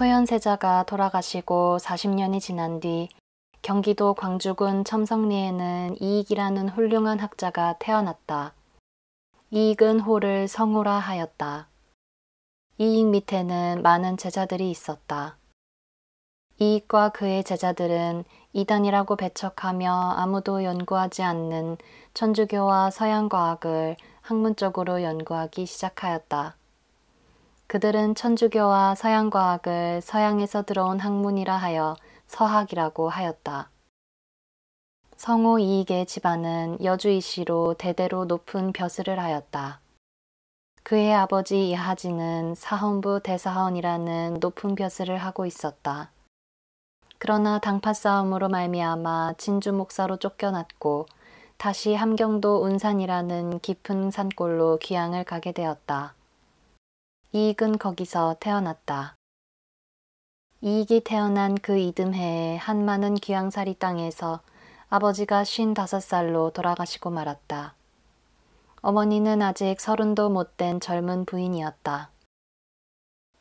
소현세자가 돌아가시고 40년이 지난 뒤 경기도 광주군 첨성리에는 이익이라는 훌륭한 학자가 태어났다. 이익은 호를 성우라 하였다. 이익 밑에는 많은 제자들이 있었다. 이익과 그의 제자들은 이단이라고 배척하며 아무도 연구하지 않는 천주교와 서양 과학을 학문적으로 연구하기 시작하였다. 그들은 천주교와 서양과학을 서양에서 들어온 학문이라 하여 서학이라고 하였다. 성호 이익의 집안은 여주이씨로 대대로 높은 벼슬을 하였다. 그의 아버지 이하진은 사헌부 대사헌이라는 높은 벼슬을 하고 있었다. 그러나 당파 싸움으로 말미암아 진주 목사로 쫓겨났고 다시 함경도 운산이라는 깊은 산골로 귀향을 가게 되었다. 이익은 거기서 태어났다. 이익이 태어난 그 이듬해에 한마는 귀양살이 땅에서 아버지가 55살로 돌아가시고 말았다. 어머니는 아직 서른도 못된 젊은 부인이었다.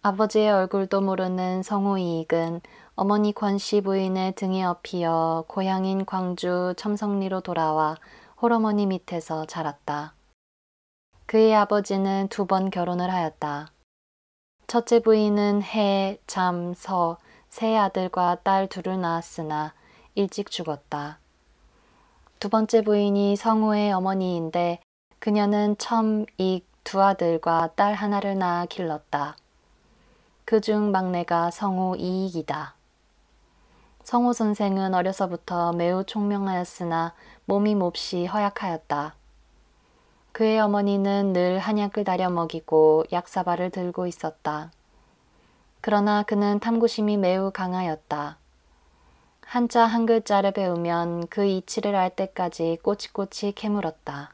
아버지의 얼굴도 모르는 성우 이익은 어머니 권씨 부인의 등에 업히어 고향인 광주 첨성리로 돌아와 홀어머니 밑에서 자랐다. 그의 아버지는 두 번 결혼을 하였다. 첫째 부인은 해, 잠, 서, 세 아들과 딸 둘을 낳았으나 일찍 죽었다. 두 번째 부인이 성우의 어머니인데 그녀는 첨, 익, 두 아들과 딸 하나를 낳아 길렀다. 그중 막내가 성우 이익이다. 성우 선생은 어려서부터 매우 총명하였으나 몸이 몹시 허약하였다. 그의 어머니는 늘 한약을 다려 먹이고 약사발을 들고 있었다. 그러나 그는 탐구심이 매우 강하였다. 한자 한 글자를 배우면 그 이치를 알 때까지 꼬치꼬치 캐물었다.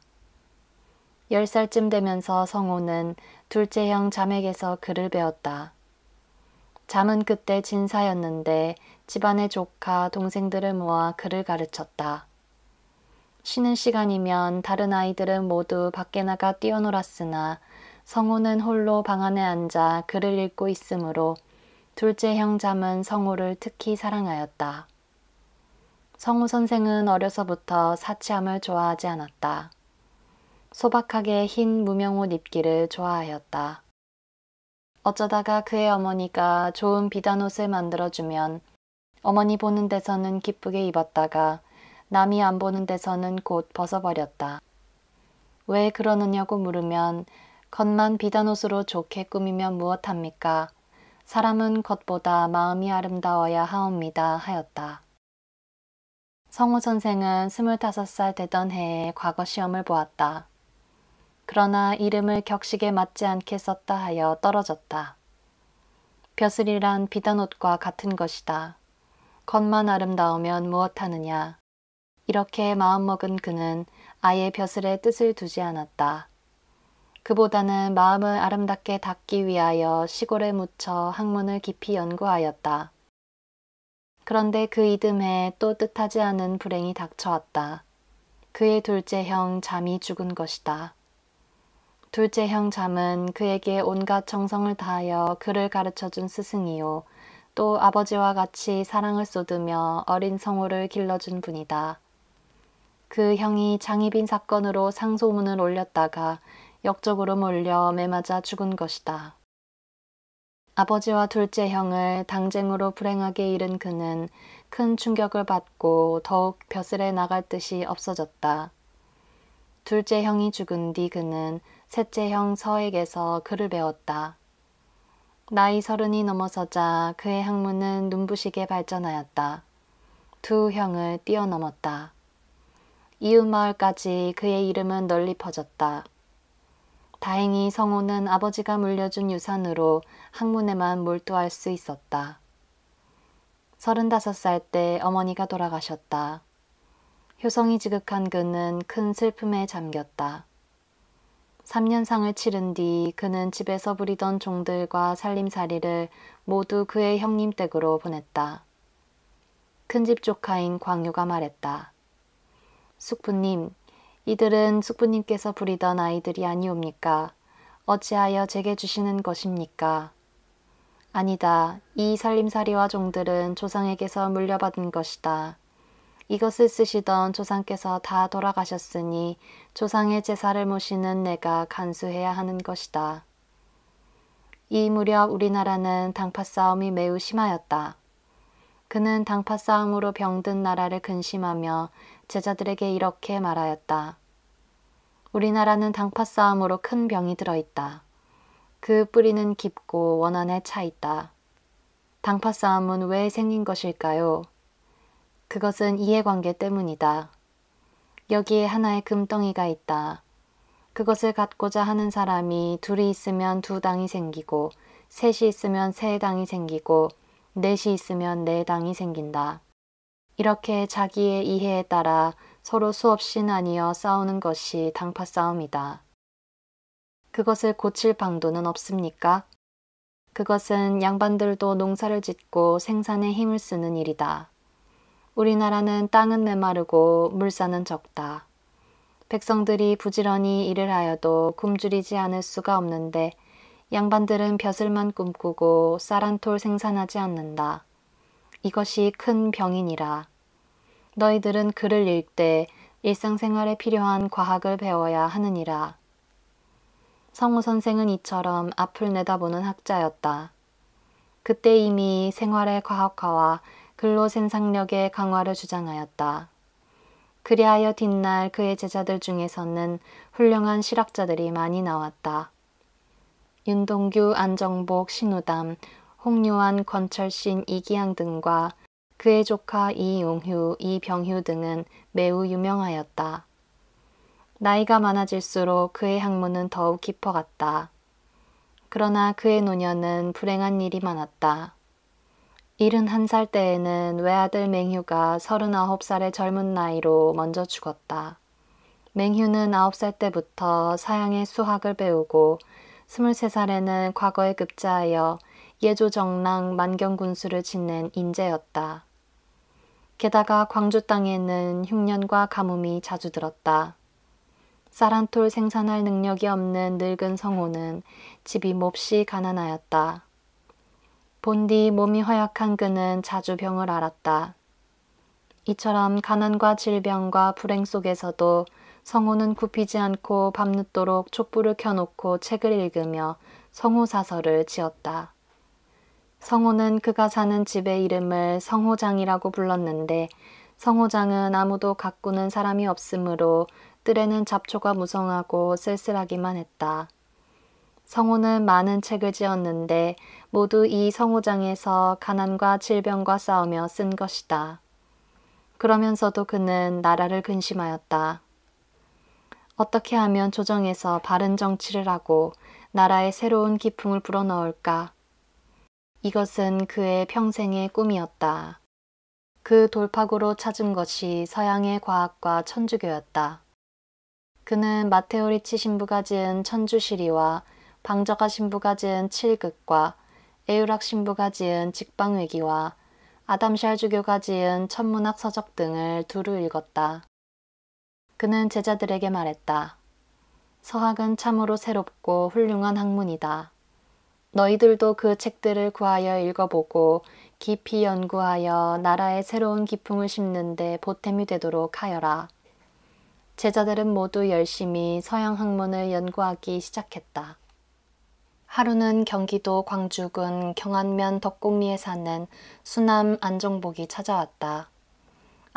열 살쯤 되면서 성호는 둘째 형 자맥에서 글을 배웠다. 잠은 그때 진사였는데 집안의 조카, 동생들을 모아 글을 가르쳤다. 쉬는 시간이면 다른 아이들은 모두 밖에 나가 뛰어놀았으나 성우는 홀로 방 안에 앉아 글을 읽고 있으므로 둘째 형잠은 성우를 특히 사랑하였다. 성우 선생은 어려서부터 사치함을 좋아하지 않았다. 소박하게 흰 무명옷 입기를 좋아하였다. 어쩌다가 그의 어머니가 좋은 비단옷을 만들어주면 어머니 보는 데서는 기쁘게 입었다가 남이 안 보는 데서는 곧 벗어버렸다. 왜 그러느냐고 물으면 겉만 비단옷으로 좋게 꾸미면 무엇합니까? 사람은 겉보다 마음이 아름다워야 하옵니다 하였다. 성우 선생은 스물다섯 살 되던 해에 과거 시험을 보았다. 그러나 이름을 격식에 맞지 않게 썼다 하여 떨어졌다. 벼슬이란 비단옷과 같은 것이다. 겉만 아름다우면 무엇하느냐. 이렇게 마음먹은 그는 아예 벼슬에 뜻을 두지 않았다. 그보다는 마음을 아름답게 닦기 위하여 시골에 묻혀 학문을 깊이 연구하였다. 그런데 그 이듬해 또 뜻하지 않은 불행이 닥쳐왔다. 그의 둘째 형 잠이 죽은 것이다. 둘째 형 잠은 그에게 온갖 정성을 다하여 그를 가르쳐 준 스승이요. 또 아버지와 같이 사랑을 쏟으며 어린 성호를 길러준 분이다. 그 형이 장희빈 사건으로 상소문을 올렸다가 역적으로 몰려 매맞아 죽은 것이다. 아버지와 둘째 형을 당쟁으로 불행하게 잃은 그는 큰 충격을 받고 더욱 벼슬에 나갈 듯이 없어졌다. 둘째 형이 죽은 뒤 그는 셋째 형 서에게서 글을 배웠다. 나이 서른이 넘어서자 그의 학문은 눈부시게 발전하였다. 두 형을 뛰어넘었다. 이웃마을까지 그의 이름은 널리 퍼졌다. 다행히 성호는 아버지가 물려준 유산으로 학문에만 몰두할 수 있었다. 서른다섯 살 때 어머니가 돌아가셨다. 효성이 지극한 그는 큰 슬픔에 잠겼다. 3년상을 치른 뒤 그는 집에서 부리던 종들과 살림살이를 모두 그의 형님 댁으로 보냈다. 큰 집 조카인 광유가 말했다. 숙부님, 이들은 숙부님께서 부리던 아이들이 아니옵니까? 어찌하여 제게 주시는 것입니까? 아니다. 이 살림살이와 종들은 조상에게서 물려받은 것이다. 이것을 쓰시던 조상께서 다 돌아가셨으니 조상의 제사를 모시는 내가 간수해야 하는 것이다. 이 무렵 우리나라는 당파 싸움이 매우 심하였다. 그는 당파 싸움으로 병든 나라를 근심하며 제자들에게 이렇게 말하였다. 우리나라는 당파 싸움으로 큰 병이 들어있다. 그 뿌리는 깊고 원한에 차 있다. 당파 싸움은 왜 생긴 것일까요? 그것은 이해관계 때문이다. 여기에 하나의 금덩이가 있다. 그것을 갖고자 하는 사람이 둘이 있으면 두 당이 생기고, 셋이 있으면 세 당이 생기고, 넷이 있으면 네 당이 생긴다. 이렇게 자기의 이해에 따라 서로 수없이 나뉘어 싸우는 것이 당파 싸움이다. 그것을 고칠 방도는 없습니까? 그것은 양반들도 농사를 짓고 생산에 힘을 쓰는 일이다. 우리나라는 땅은 메마르고 물산은 적다. 백성들이 부지런히 일을 하여도 굶주리지 않을 수가 없는데 양반들은 벼슬만 꿈꾸고 쌀 한 톨 생산하지 않는다. 이것이 큰병인이라 너희들은 글을 읽되 일상생활에 필요한 과학을 배워야 하느니라. 성우 선생은 이처럼 앞을 내다보는 학자였다. 그때 이미 생활의 과학화와 근로 생산력의 강화를 주장하였다. 그리하여 뒷날 그의 제자들 중에서는 훌륭한 실학자들이 많이 나왔다. 윤동규, 안정복, 신우담, 홍요한, 권철신, 이기양 등과 그의 조카 이용휴, 이병휴 등은 매우 유명하였다. 나이가 많아질수록 그의 학문은 더욱 깊어갔다. 그러나 그의 노년은 불행한 일이 많았다. 71살 때에는 외아들 맹휴가 39살의 젊은 나이로 먼저 죽었다. 맹휴는 9살 때부터 사양의 수학을 배우고 23살에는 과거에 급자하여 예조정랑 만경군수를 지낸 인재였다. 게다가 광주 땅에는 흉년과 가뭄이 자주 들었다. 쌀한톨 생산할 능력이 없는 늙은 성호는 집이 몹시 가난하였다. 본디 몸이 허약한 그는 자주 병을 앓았다. 이처럼 가난과 질병과 불행 속에서도 성호는 굽히지 않고 밤늦도록 촛불을 켜놓고 책을 읽으며 성호사설을 지었다. 성호는 그가 사는 집의 이름을 성호장이라고 불렀는데 성호장은 아무도 가꾸는 사람이 없으므로 뜰에는 잡초가 무성하고 쓸쓸하기만 했다. 성호는 많은 책을 지었는데 모두 이 성호장에서 가난과 질병과 싸우며 쓴 것이다. 그러면서도 그는 나라를 근심하였다. 어떻게 하면 조정에서 바른 정치를 하고 나라에 새로운 기풍을 불어넣을까? 이것은 그의 평생의 꿈이었다. 그 돌파구로 찾은 것이 서양의 과학과 천주교였다. 그는 마테오리치 신부가 지은 천주시리와 방저가 신부가 지은 칠극과 에유락 신부가 지은 직방외기와 아담샬 주교가 지은 천문학 서적 등을 두루 읽었다. 그는 제자들에게 말했다. 서학은 참으로 새롭고 훌륭한 학문이다. 너희들도 그 책들을 구하여 읽어보고 깊이 연구하여 나라의 새로운 기풍을 심는데 보탬이 되도록 하여라. 제자들은 모두 열심히 서양 학문을 연구하기 시작했다. 하루는 경기도 광주군 경안면 덕곡리에 사는 수남 안정복이 찾아왔다.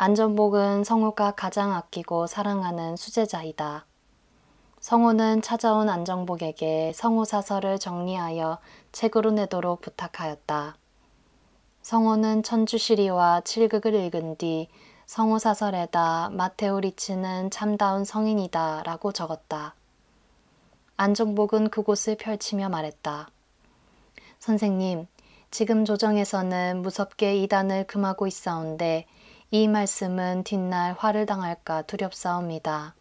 안전복은 성우가 가장 아끼고 사랑하는 수제자이다. 성우는 찾아온 안정복에게 성우 사설을 정리하여 책으로 내도록 부탁하였다. 성우는 천주시리와 칠극을 읽은 뒤 성우 사설에다 마테오 리치는 참다운 성인이다 라고 적었다. 안정복은 그곳을 펼치며 말했다. 선생님, 지금 조정에서는 무섭게 이단을 금하고 있어온데 이 말씀은 뒷날 화를 당할까 두렵사옵니다.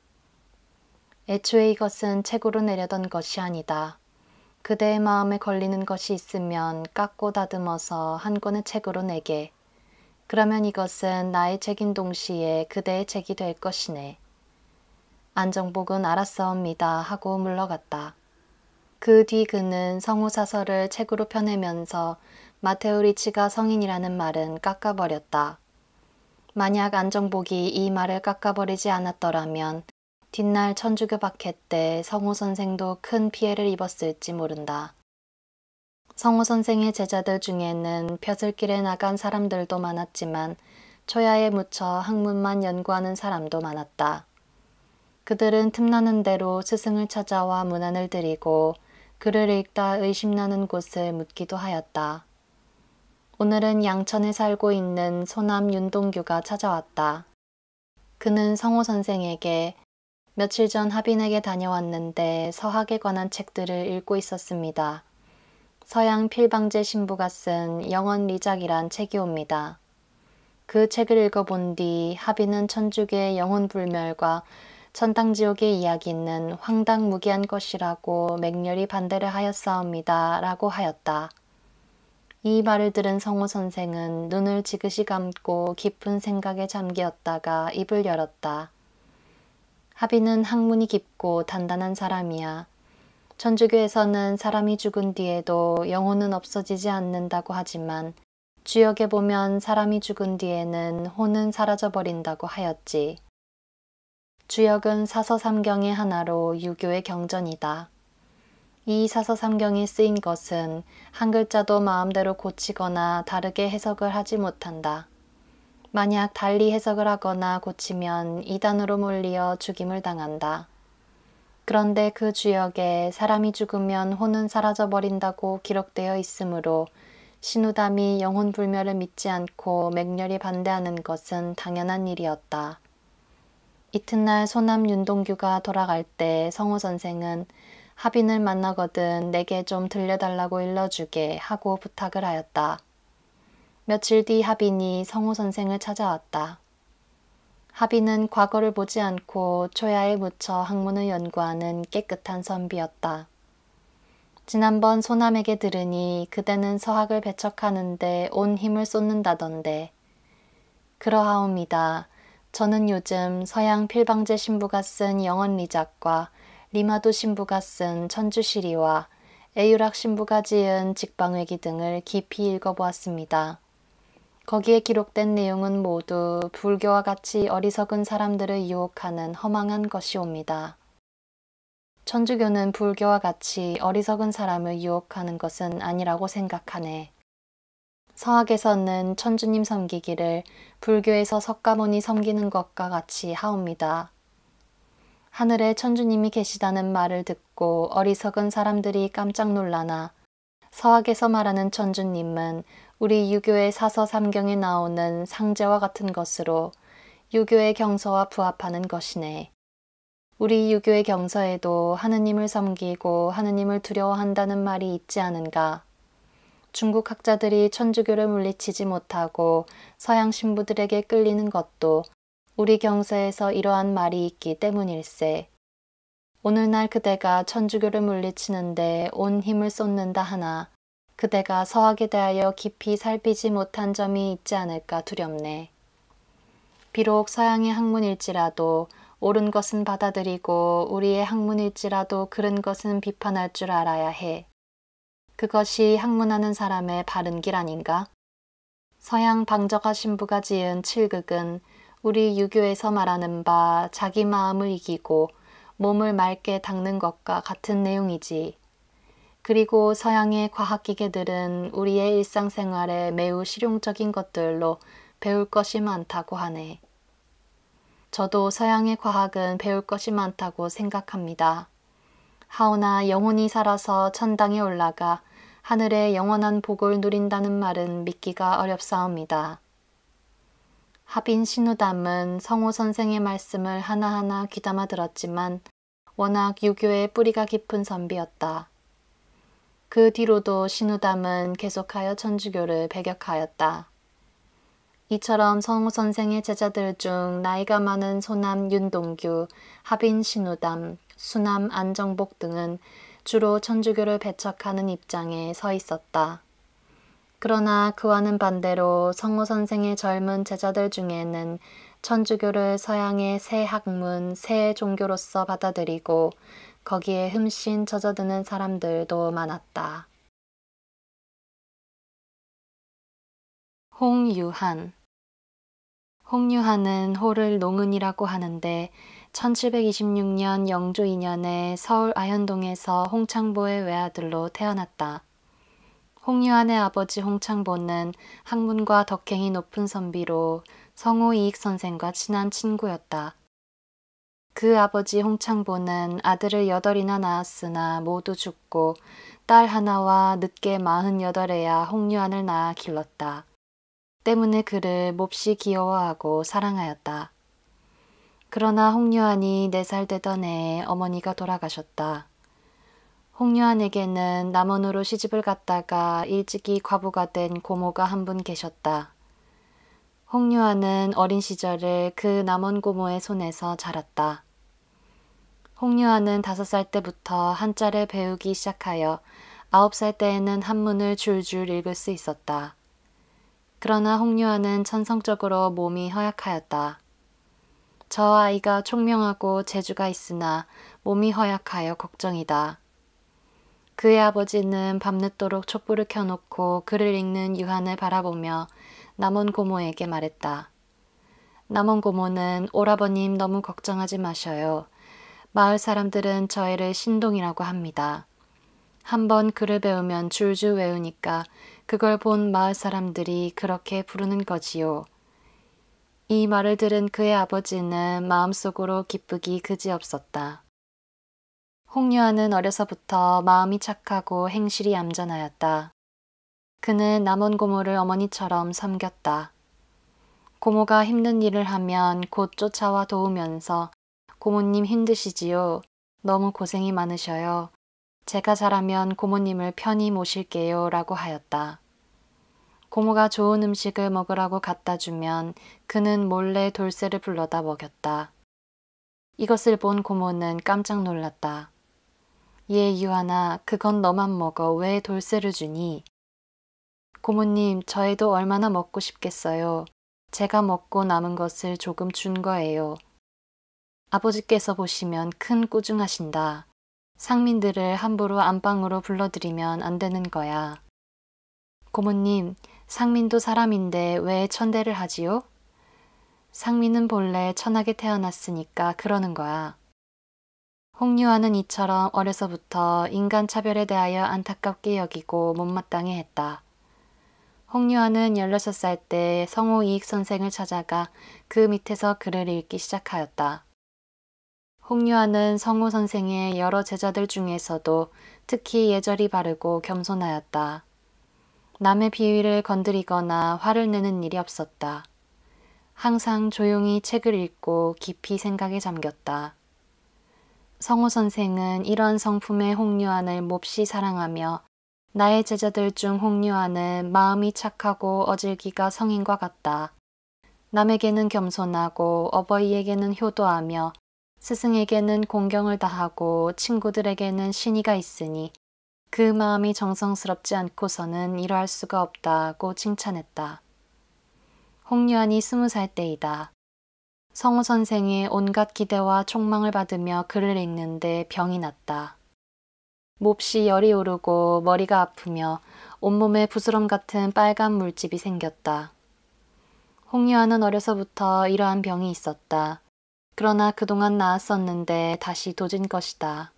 애초에 이것은 책으로 내려던 것이 아니다. 그대의 마음에 걸리는 것이 있으면 깎고 다듬어서 한 권의 책으로 내게. 그러면 이것은 나의 책인 동시에 그대의 책이 될 것이네. 안정복은 알았사옵니다 하고 물러갔다. 그 뒤 그는 성우사설을 책으로 펴내면서 마테오 리치가 성인이라는 말은 깎아버렸다. 만약 안정복이 이 말을 깎아버리지 않았더라면 뒷날 천주교 박해 때 성호 선생도 큰 피해를 입었을지 모른다. 성호 선생의 제자들 중에는 벼슬길에 나간 사람들도 많았지만 초야에 묻혀 학문만 연구하는 사람도 많았다. 그들은 틈나는 대로 스승을 찾아와 문안을 드리고 글을 읽다 의심나는 곳을 묻기도 하였다. 오늘은 양천에 살고 있는 소남 윤동규가 찾아왔다. 그는 성호 선생에게 며칠 전 하빈에게 다녀왔는데 서학에 관한 책들을 읽고 있었습니다. 서양 필방제 신부가 쓴 영원 리작이란 책이 옵니다. 그 책을 읽어본 뒤 하빈은 천주교의 영혼 불멸과 천당지옥의 이야기는 황당무계한 것이라고 맹렬히 반대를 하였사옵니다. 라고 하였다. 이 말을 들은 성우 선생은 눈을 지그시 감고 깊은 생각에 잠기었다가 입을 열었다. 하비는 학문이 깊고 단단한 사람이야. 천주교에서는 사람이 죽은 뒤에도 영혼은 없어지지 않는다고 하지만 주역에 보면 사람이 죽은 뒤에는 혼은 사라져버린다고 하였지. 주역은 사서삼경의 하나로 유교의 경전이다. 이 사서삼경이 쓰인 것은 한 글자도 마음대로 고치거나 다르게 해석을 하지 못한다. 만약 달리 해석을 하거나 고치면 이단으로 몰리어 죽임을 당한다. 그런데 그 주역에 사람이 죽으면 혼은 사라져버린다고 기록되어 있으므로 신우담이 영혼불멸을 믿지 않고 맹렬히 반대하는 것은 당연한 일이었다. 이튿날 소남 윤동규가 돌아갈 때 성호 선생은 하빈을 만나거든 내게 좀 들려달라고 일러주게 하고 부탁을 하였다. 며칠 뒤 하빈이 성우 선생을 찾아왔다. 하빈은 과거를 보지 않고 초야에 묻혀 학문을 연구하는 깨끗한 선비였다. 지난번 소남에게 들으니 그대는 서학을 배척하는데 온 힘을 쏟는다던데. 그러하옵니다. 저는 요즘 서양 필방제 신부가 쓴 영언리작과 리마도 신부가 쓴 천주시리와 에유락 신부가 지은 직방회기 등을 깊이 읽어보았습니다. 거기에 기록된 내용은 모두 불교와 같이 어리석은 사람들을 유혹하는 허망한 것이옵니다. 천주교는 불교와 같이 어리석은 사람을 유혹하는 것은 아니라고 생각하네. 서학에서는 천주님 섬기기를 불교에서 석가모니 섬기는 것과 같이 하옵니다. 하늘에 천주님이 계시다는 말을 듣고 어리석은 사람들이 깜짝 놀라나 서학에서 말하는 천주님은 우리 유교의 사서 삼경에 나오는 상제와 같은 것으로 유교의 경서와 부합하는 것이네. 우리 유교의 경서에도 하느님을 섬기고 하느님을 두려워한다는 말이 있지 않은가. 중국 학자들이 천주교를 물리치지 못하고 서양 신부들에게 끌리는 것도 우리 경서에서 이러한 말이 있기 때문일세. 오늘날 그대가 천주교를 물리치는데 온 힘을 쏟는다 하나 그대가 서학에 대하여 깊이 살피지 못한 점이 있지 않을까 두렵네. 비록 서양의 학문일지라도 옳은 것은 받아들이고 우리의 학문일지라도 그른 것은 비판할 줄 알아야 해. 그것이 학문하는 사람의 바른 길 아닌가? 서양 방적하 신부가 지은 칠극은 우리 유교에서 말하는 바 자기 마음을 이기고 몸을 맑게 닦는 것과 같은 내용이지. 그리고 서양의 과학기계들은 우리의 일상생활에 매우 실용적인 것들로 배울 것이 많다고 하네. 저도 서양의 과학은 배울 것이 많다고 생각합니다. 하오나 영혼이 살아서 천당에 올라가 하늘의 영원한 복을 누린다는 말은 믿기가 어렵사옵니다. 하빈 신우담은 성호 선생의 말씀을 하나하나 귀담아 들었지만 워낙 유교의 뿌리가 깊은 선비였다. 그 뒤로도 신우담은 계속하여 천주교를 배격하였다. 이처럼 성우 선생의 제자들 중 나이가 많은 소남 윤동규, 하빈 신우담, 수남 안정복 등은 주로 천주교를 배척하는 입장에 서 있었다. 그러나 그와는 반대로 성호 선생의 젊은 제자들 중에는 천주교를 서양의 새 학문, 새 종교로서 받아들이고 거기에 흠씬 젖어드는 사람들도 많았다. 홍유한 홍유한은 호를 농은이라고 하는데 1726년 영조 2년에 서울 아현동에서 홍창보의 외아들로 태어났다. 홍유한의 아버지 홍창보는 학문과 덕행이 높은 선비로 성우 이익 선생과 친한 친구였다. 그 아버지 홍창보는 아들을 여덟이나 낳았으나 모두 죽고 딸 하나와 늦게 마흔여덟에야 홍유한을 낳아 길렀다. 때문에 그를 몹시 귀여워하고 사랑하였다. 그러나 홍유한이 네 살 되던 해에 어머니가 돌아가셨다. 홍요한에게는 남원으로 시집을 갔다가 일찍이 과부가 된 고모가 한 분 계셨다. 홍요한은 어린 시절을 그 남원 고모의 손에서 자랐다. 홍요한은 다섯 살 때부터 한자를 배우기 시작하여 아홉 살 때에는 한문을 줄줄 읽을 수 있었다. 그러나 홍요한은 천성적으로 몸이 허약하였다. 저 아이가 총명하고 재주가 있으나 몸이 허약하여 걱정이다. 그의 아버지는 밤늦도록 촛불을 켜놓고 글을 읽는 유한을 바라보며 남원 고모에게 말했다. 남원 고모는 오라버님 너무 걱정하지 마셔요. 마을 사람들은 저 애를 신동이라고 합니다. 한번 글을 배우면 줄줄 외우니까 그걸 본 마을 사람들이 그렇게 부르는 거지요. 이 말을 들은 그의 아버지는 마음속으로 기쁘기 그지없었다. 홍유아는 어려서부터 마음이 착하고 행실이 얌전하였다. 그는 남은 고모를 어머니처럼 섬겼다. 고모가 힘든 일을 하면 곧 쫓아와 도우면서 고모님 힘드시지요. 너무 고생이 많으셔요. 제가 잘하면 고모님을 편히 모실게요. 라고 하였다. 고모가 좋은 음식을 먹으라고 갖다 주면 그는 몰래 돌쇠를 불러다 먹였다. 이것을 본 고모는 깜짝 놀랐다. 예 유하나 그건 너만 먹어 왜 돌쇠를 주니? 고모님 저희도 얼마나 먹고 싶겠어요. 제가 먹고 남은 것을 조금 준 거예요. 아버지께서 보시면 큰 꾸중하신다. 상민들을 함부로 안방으로 불러들이면 안 되는 거야. 고모님, 상민도 사람인데 왜 천대를 하지요? 상민은 본래 천하게 태어났으니까 그러는 거야. 홍유아는 이처럼 어려서부터 인간 차별에 대하여 안타깝게 여기고 못마땅해 했다. 홍유아는 16살 때성우 이익 선생을 찾아가 그 밑에서 글을 읽기 시작하였다. 홍유아는 성우 선생의 여러 제자들 중에서도 특히 예절이 바르고 겸손하였다. 남의 비위를 건드리거나 화를 내는 일이 없었다. 항상 조용히 책을 읽고 깊이 생각에 잠겼다. 성우 선생은 이런 성품의 홍유한을 몹시 사랑하며 나의 제자들 중 홍유한은 마음이 착하고 어질기가 성인과 같다. 남에게는 겸손하고 어버이에게는 효도하며 스승에게는 공경을 다하고 친구들에게는 신의가 있으니 그 마음이 정성스럽지 않고서는 이러할 수가 없다고 칭찬했다. 홍유한이 스무 살 때이다. 성우 선생의 온갖 기대와 촉망을 받으며 글을 읽는데 병이 났다. 몹시 열이 오르고 머리가 아프며 온몸에 부스럼 같은 빨간 물집이 생겼다. 홍유아는 어려서부터 이러한 병이 있었다. 그러나 그동안 나았었는데 다시 도진 것이다.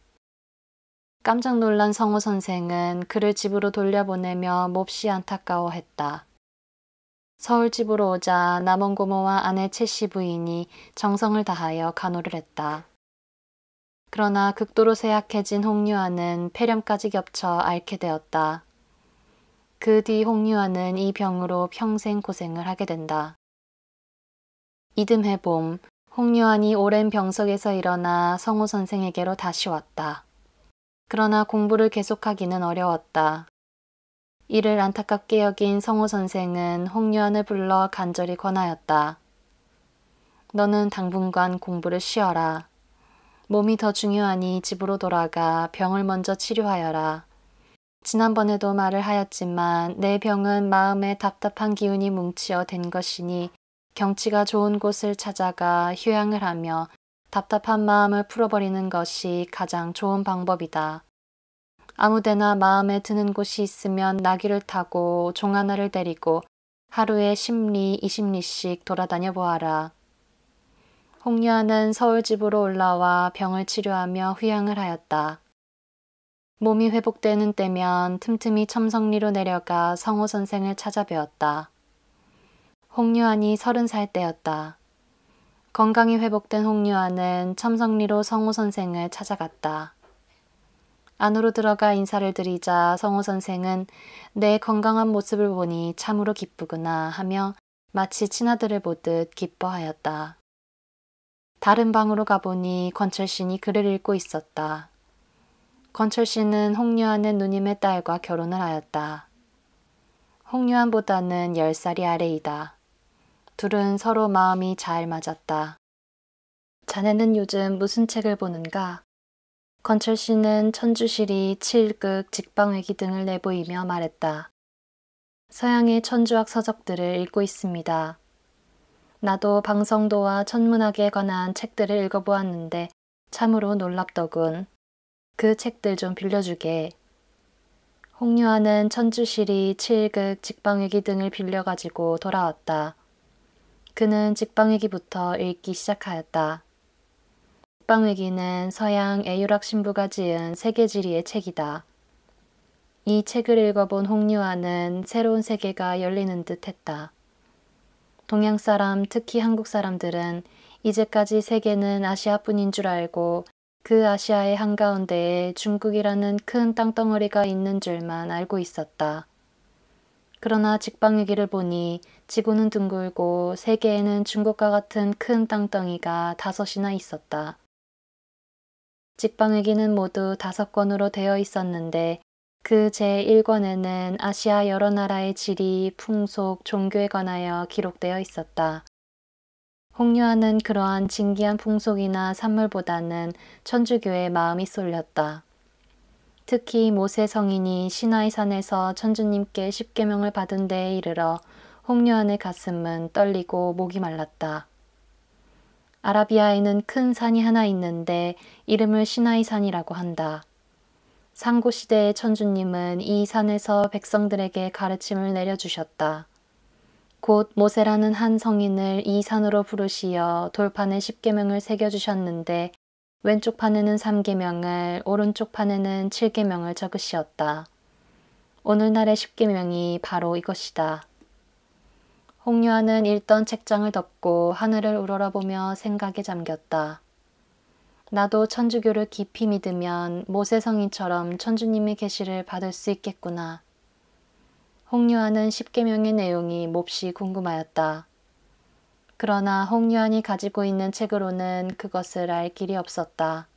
깜짝 놀란 성우 선생은 그를 집으로 돌려보내며 몹시 안타까워했다. 서울집으로 오자 남원 고모와 아내 채씨 부인이 정성을 다하여 간호를 했다. 그러나 극도로 쇠약해진 홍유아는 폐렴까지 겹쳐 앓게 되었다. 그 뒤 홍유아는 이 병으로 평생 고생을 하게 된다. 이듬해 봄, 홍유한이 오랜 병석에서 일어나 성우 선생에게로 다시 왔다. 그러나 공부를 계속하기는 어려웠다. 이를 안타깝게 여긴 성호 선생은 홍유한을 불러 간절히 권하였다. 너는 당분간 공부를 쉬어라. 몸이 더 중요하니 집으로 돌아가 병을 먼저 치료하여라. 지난번에도 말을 하였지만 내 병은 마음에 답답한 기운이 뭉치어 된 것이니 경치가 좋은 곳을 찾아가 휴양을 하며 답답한 마음을 풀어버리는 것이 가장 좋은 방법이다. 아무데나 마음에 드는 곳이 있으면 나귀를 타고 종 하나를 데리고 하루에 10리, 20리씩 돌아다녀 보아라. 홍유아는 서울 집으로 올라와 병을 치료하며 휴양을 하였다. 몸이 회복되는 때면 틈틈이 첨성리로 내려가 성호 선생을 찾아뵈었다. 홍유한이 서른 살 때였다. 건강이 회복된 홍유한은 첨성리로 성호 선생을 찾아갔다. 안으로 들어가 인사를 드리자 성호 선생은 내 건강한 모습을 보니 참으로 기쁘구나 하며 마치 친아들을 보듯 기뻐하였다. 다른 방으로 가보니 권철신이 글을 읽고 있었다. 권철신은 홍유한의 누님의 딸과 결혼을 하였다. 홍유한보다는 열살이 아래이다. 둘은 서로 마음이 잘 맞았다. 자네는 요즘 무슨 책을 보는가? 건철 씨는 천주실이 칠극 직방회기 등을 내보이며 말했다. 서양의 천주학 서적들을 읽고 있습니다. 나도 방성도와 천문학에 관한 책들을 읽어보았는데 참으로 놀랍더군. 그 책들 좀 빌려주게. 홍유아는 천주실이 칠극 직방회기 등을 빌려가지고 돌아왔다. 그는 직방회기부터 읽기 시작하였다. 북방위기는 서양 에유락 신부가 지은 세계지리의 책이다. 이 책을 읽어본 홍유아는 새로운 세계가 열리는 듯 했다. 동양 사람, 특히 한국 사람들은 이제까지 세계는 아시아뿐인 줄 알고 그 아시아의 한가운데에 중국이라는 큰 땅덩어리가 있는 줄만 알고 있었다. 그러나 직방위기를 보니 지구는 둥글고 세계에는 중국과 같은 큰 땅덩이가 다섯이나 있었다. 직방의기는 모두 다섯 권으로 되어 있었는데 그 제1권에는 아시아 여러 나라의 지리, 풍속, 종교에 관하여 기록되어 있었다. 홍유아는 그러한 진기한 풍속이나 산물보다는 천주교에 마음이 쏠렸다. 특히 모세 성인이 신하의 산에서 천주님께 십계명을 받은 데에 이르러 홍유한의 가슴은 떨리고 목이 말랐다. 아라비아에는 큰 산이 하나 있는데 이름을 시나이 산이라고 한다. 상고 시대의 천주님은 이 산에서 백성들에게 가르침을 내려주셨다. 곧 모세라는 한 성인을 이 산으로 부르시어 돌판에 10계명을 새겨주셨는데 왼쪽 판에는 3계명을 오른쪽 판에는 7계명을 적으시었다. 오늘날의 10계명이 바로 이것이다. 홍유아는 읽던 책장을 덮고 하늘을 우러러보며 생각에 잠겼다. 나도 천주교를 깊이 믿으면 모세성인처럼 천주님의 계시를 받을 수 있겠구나. 홍유아는 십계명의 내용이 몹시 궁금하였다. 그러나 홍유안이 가지고 있는 책으로는 그것을 알 길이 없었다.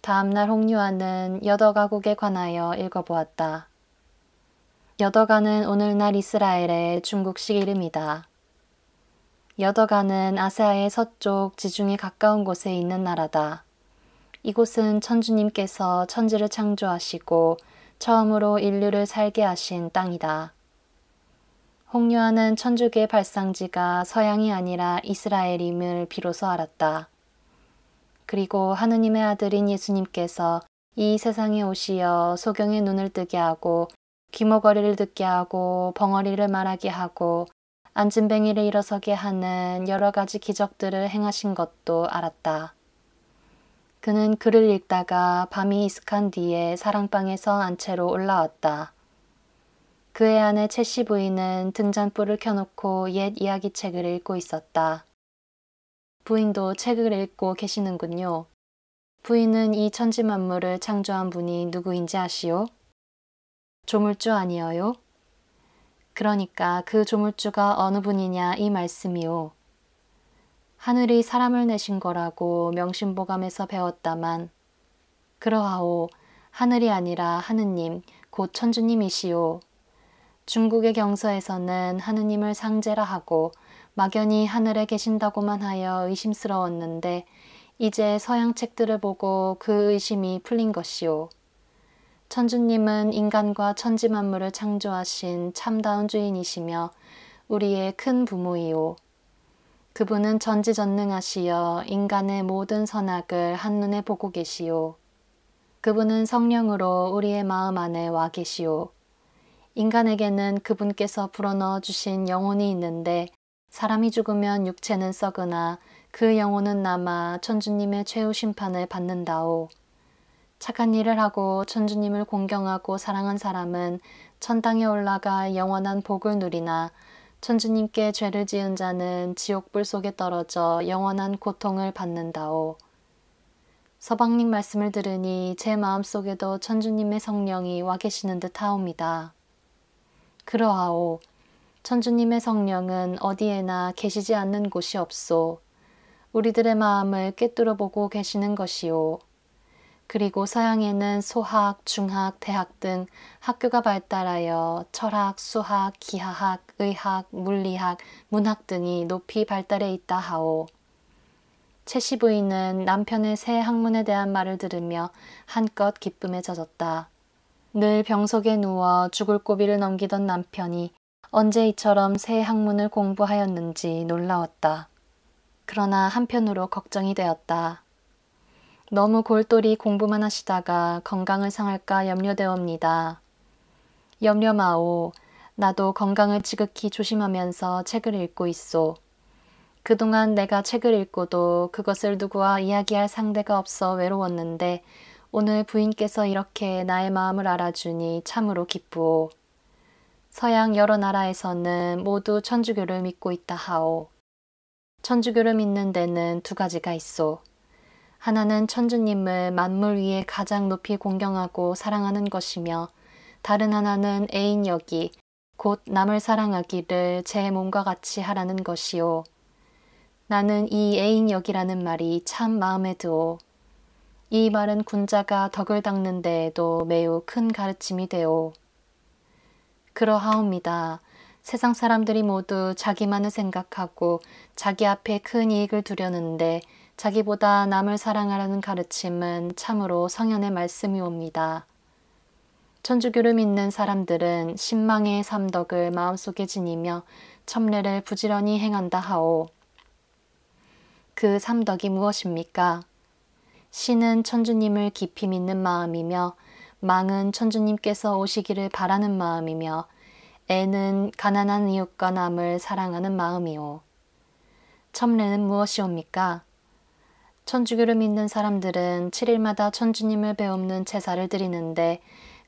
다음날 홍유안은 여덟 가곡에 관하여 읽어보았다. 여더가는 오늘날 이스라엘의 중국식 이름이다. 여더가는 아세아의 서쪽 지중해 가까운 곳에 있는 나라다. 이곳은 천주님께서 천지를 창조하시고 처음으로 인류를 살게 하신 땅이다. 홍유아는 천주교의 발상지가 서양이 아니라 이스라엘임을 비로소 알았다. 그리고 하느님의 아들인 예수님께서 이 세상에 오시어 소경의 눈을 뜨게 하고 귀모거리를 듣게 하고 벙어리를 말하게 하고 앉은뱅이를 일어서게 하는 여러 가지 기적들을 행하신 것도 알았다. 그는 글을 읽다가 밤이 익숙한 뒤에 사랑방에서 안채로 올라왔다. 그의 아내 채시 부인은 등잔불을 켜놓고 옛 이야기책을 읽고 있었다. 부인도 책을 읽고 계시는군요. 부인은 이 천지 만물을 창조한 분이 누구인지 아시오? 조물주 아니어요? 그러니까 그 조물주가 어느 분이냐 이 말씀이오. 하늘이 사람을 내신 거라고 명심보감에서 배웠다만 그러하오 하늘이 아니라 하느님 곧 천주님이시오. 중국의 경서에서는 하느님을 상제라 하고 막연히 하늘에 계신다고만 하여 의심스러웠는데 이제 서양 책들을 보고 그 의심이 풀린 것이오. 천주님은 인간과 천지만물을 창조하신 참다운 주인이시며 우리의 큰 부모이오. 그분은 전지전능하시어 인간의 모든 선악을 한눈에 보고 계시오. 그분은 성령으로 우리의 마음 안에 와 계시오. 인간에게는 그분께서 불어넣어 주신 영혼이 있는데 사람이 죽으면 육체는 썩으나 그 영혼은 남아 천주님의 최후 심판을 받는다오. 착한 일을 하고 천주님을 공경하고 사랑한 사람은 천당에 올라가 영원한 복을 누리나 천주님께 죄를 지은 자는 지옥불 속에 떨어져 영원한 고통을 받는다오. 서방님 말씀을 들으니 제 마음속에도 천주님의 성령이 와 계시는 듯 하옵니다. 그러하오. 천주님의 성령은 어디에나 계시지 않는 곳이 없소. 우리들의 마음을 꿰뚫어 보고 계시는 것이오. 그리고 서양에는 소학, 중학, 대학 등 학교가 발달하여 철학, 수학, 기하학, 의학, 물리학, 문학 등이 높이 발달해 있다 하오. 채시 부인은 남편의 새 학문에 대한 말을 들으며 한껏 기쁨에 젖었다. 늘병속에 누워 죽을 고비를 넘기던 남편이 언제 이처럼 새 학문을 공부하였는지 놀라웠다. 그러나 한편으로 걱정이 되었다. 너무 골똘히 공부만 하시다가 건강을 상할까 염려되옵니다. 염려 마오. 나도 건강을 지극히 조심하면서 책을 읽고 있소. 그동안 내가 책을 읽고도 그것을 누구와 이야기할 상대가 없어 외로웠는데 오늘 부인께서 이렇게 나의 마음을 알아주니 참으로 기쁘오. 서양 여러 나라에서는 모두 천주교를 믿고 있다 하오. 천주교를 믿는 데는 두 가지가 있어 하나는 천주님을 만물 위에 가장 높이 공경하고 사랑하는 것이며 다른 하나는 애인 여기 곧 남을 사랑하기를 제 몸과 같이 하라는 것이오 나는 이 애인 여기라는 말이 참 마음에 드오 이 말은 군자가 덕을 닦는 데에도 매우 큰 가르침이 되오 그러하옵니다 세상 사람들이 모두 자기만을 생각하고 자기 앞에 큰 이익을 두려는데 자기보다 남을 사랑하라는 가르침은 참으로 성현의 말씀이옵니다. 천주교를 믿는 사람들은 신망의 삼덕을 마음속에 지니며 첨례를 부지런히 행한다 하오. 그 삼덕이 무엇입니까? 신은 천주님을 깊이 믿는 마음이며 망은 천주님께서 오시기를 바라는 마음이며 애는 가난한 이웃과 남을 사랑하는 마음이오. 첨례는 무엇이옵니까? 천주교를 믿는 사람들은 7일마다 천주님을 배우는 제사를 드리는데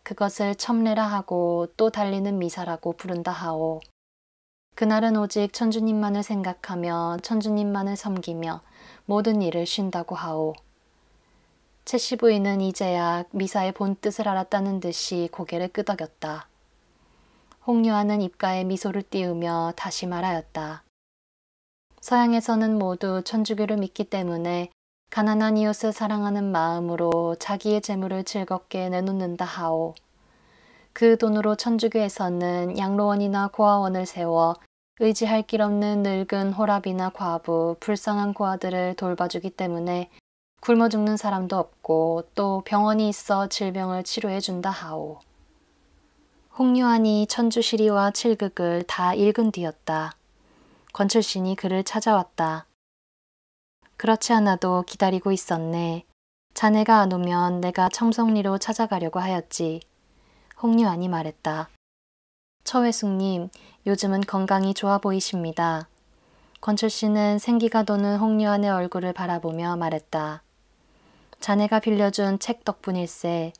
그것을 첨례라 하고 또 달리는 미사라고 부른다 하오. 그날은 오직 천주님만을 생각하며 천주님만을 섬기며 모든 일을 쉰다고 하오. 채시 부인은 이제야 미사의 본 뜻을 알았다는 듯이 고개를 끄덕였다. 홍유아는 입가에 미소를 띄우며 다시 말하였다. 서양에서는 모두 천주교를 믿기 때문에 가난한 이웃을 사랑하는 마음으로 자기의 재물을 즐겁게 내놓는다 하오. 그 돈으로 천주교에서는 양로원이나 고아원을 세워 의지할 길 없는 늙은 호랍이나 과부, 불쌍한 고아들을 돌봐주기 때문에 굶어 죽는 사람도 없고 또 병원이 있어 질병을 치료해준다 하오. 홍유한이 천주시리와 칠극을 다 읽은 뒤였다. 권철신이 그를 찾아왔다. 그렇지 않아도 기다리고 있었네. 자네가 안 오면 내가 청성리로 찾아가려고 하였지. 홍유안이 말했다. 처회숙님, 요즘은 건강이 좋아 보이십니다. 권철 씨는 생기가 도는 홍유안의 얼굴을 바라보며 말했다. 자네가 빌려준 책 덕분일세.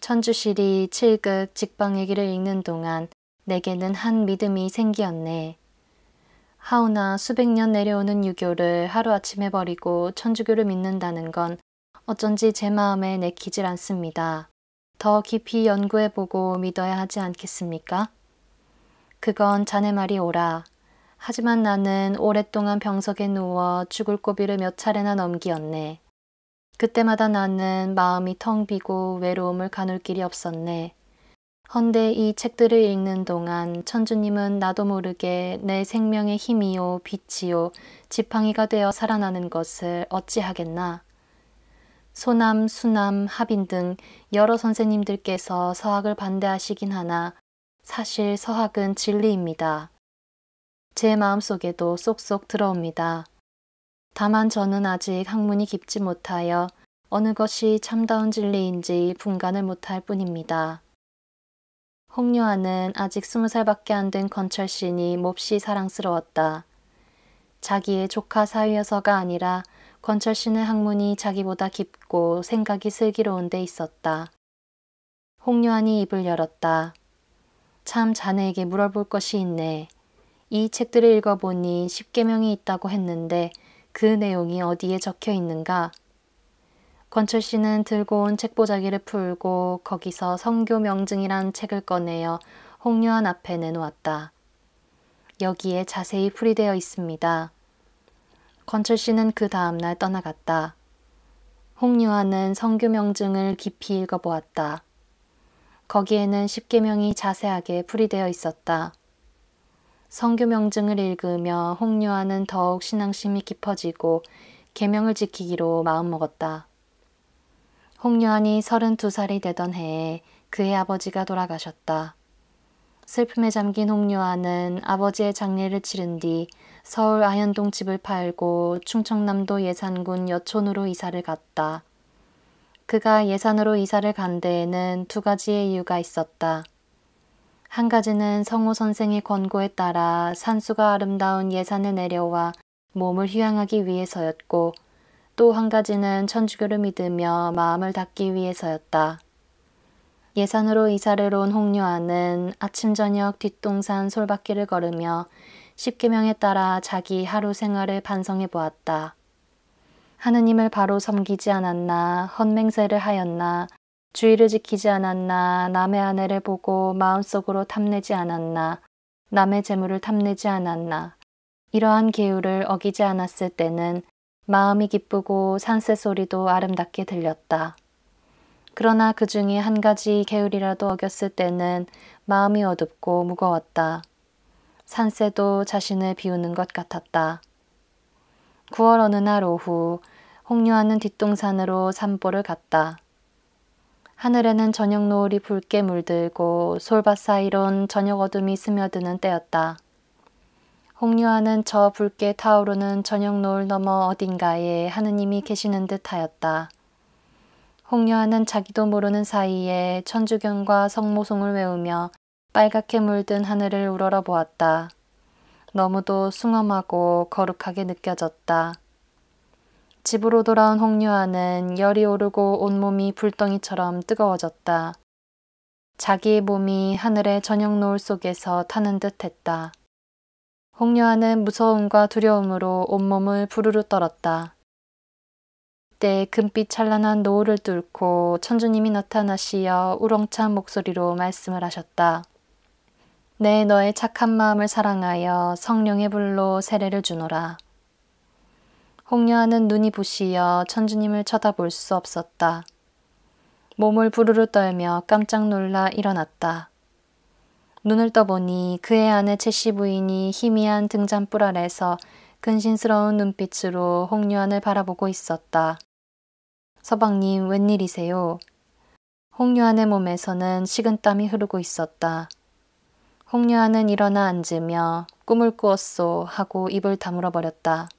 천주실이 칠극 직방얘기를 읽는 동안 내게는 한 믿음이 생기었네. 하오나 수백 년 내려오는 유교를 하루아침에 버리고 천주교를 믿는다는 건 어쩐지 제 마음에 내키질 않습니다. 더 깊이 연구해보고 믿어야 하지 않겠습니까? 그건 자네 말이 오라. 하지만 나는 오랫동안 병석에 누워 죽을 고비를 몇 차례나 넘기었네. 그때마다 나는 마음이 텅 비고 외로움을 가눌 길이 없었네. 헌데 이 책들을 읽는 동안 천주님은 나도 모르게 내 생명의 힘이요 빛이요 지팡이가 되어 살아나는 것을 어찌하겠나. 소남, 수남, 하빈 등 여러 선생님들께서 서학을 반대하시긴 하나 사실 서학은 진리입니다. 제 마음속에도 쏙쏙 들어옵니다. 다만 저는 아직 학문이 깊지 못하여 어느 것이 참다운 진리인지 분간을 못할 뿐입니다. 홍유아는 아직 스무 살밖에 안 된 건철 씨니 몹시 사랑스러웠다. 자기의 조카 사위여서가 아니라 건철 씨의 학문이 자기보다 깊고 생각이 슬기로운 데 있었다. 홍유한이 입을 열었다. 참 자네에게 물어볼 것이 있네. 이 책들을 읽어보니 십계명이 있다고 했는데 그 내용이 어디에 적혀 있는가? 권철 씨는 들고 온 책보자기를 풀고 거기서 성교 명증이란 책을 꺼내어 홍유한 앞에 내놓았다. 여기에 자세히 풀이되어 있습니다. 권철 씨는 그 다음날 떠나갔다. 홍유한은 성교 명증을 깊이 읽어보았다. 거기에는 십계명이 자세하게 풀이되어 있었다. 성교 명증을 읽으며 홍유한은 더욱 신앙심이 깊어지고 계명을 지키기로 마음먹었다. 홍유한이 32살이 되던 해에 그의 아버지가 돌아가셨다. 슬픔에 잠긴 홍유한은 아버지의 장례를 치른 뒤 서울 아현동 집을 팔고 충청남도 예산군 여촌으로 이사를 갔다. 그가 예산으로 이사를 간 데에는 두 가지의 이유가 있었다. 한 가지는 성호 선생의 권고에 따라 산수가 아름다운 예산에 내려와 몸을 휴양하기 위해서였고 또한 가지는 천주교를 믿으며 마음을 닫기 위해서였다. 예산으로 이사를 온 홍유아는 아침 저녁 뒷동산 솔밭길을 걸으며 십계명에 따라 자기 하루 생활을 반성해 보았다. 하느님을 바로 섬기지 않았나, 헛맹세를 하였나, 주의를 지키지 않았나, 남의 아내를 보고 마음속으로 탐내지 않았나, 남의 재물을 탐내지 않았나, 이러한 계율을 어기지 않았을 때는 마음이 기쁘고 산새 소리도 아름답게 들렸다. 그러나 그 중에 한 가지 게으리라도 어겼을 때는 마음이 어둡고 무거웠다. 산새도 자신을 비우는 것 같았다. 9월 어느 날 오후 홍유하는 뒷동산으로 산보를 갔다. 하늘에는 저녁 노을이 붉게 물들고 솔밭 사이론 저녁 어둠이 스며드는 때였다. 공유하는 저 붉게 타오르는 저녁 노을 너머 어딘가에 하느님이 계시는 듯하였다. 홍유아는 자기도 모르는 사이에 천주경과 성모송을 외우며 빨갛게 물든 하늘을 우러러 보았다. 너무도 숭엄하고 거룩하게 느껴졌다. 집으로 돌아온 홍유아는 열이 오르고 온몸이 불덩이처럼 뜨거워졌다. 자기의 몸이 하늘의 저녁 노을 속에서 타는 듯 했다. 홍여아는 무서움과 두려움으로 온몸을 부르르 떨었다. 그때 금빛 찬란한 노을을 뚫고 천주님이 나타나시어 우렁찬 목소리로 말씀을 하셨다. 내 너의 착한 마음을 사랑하여 성령의 불로 세례를 주노라. 홍여아는 눈이 부시어 천주님을 쳐다볼 수 없었다. 몸을 부르르 떨며 깜짝 놀라 일어났다. 눈을 떠보니 그의 아내 채씨 부인이 희미한 등잔불 아래서 근신스러운 눈빛으로 홍유한을 바라보고 있었다. 서방님 웬일이세요? 홍유한의 몸에서는 식은땀이 흐르고 있었다. 홍유한은 일어나 앉으며 꿈을 꾸었소 하고 입을 다물어 버렸다.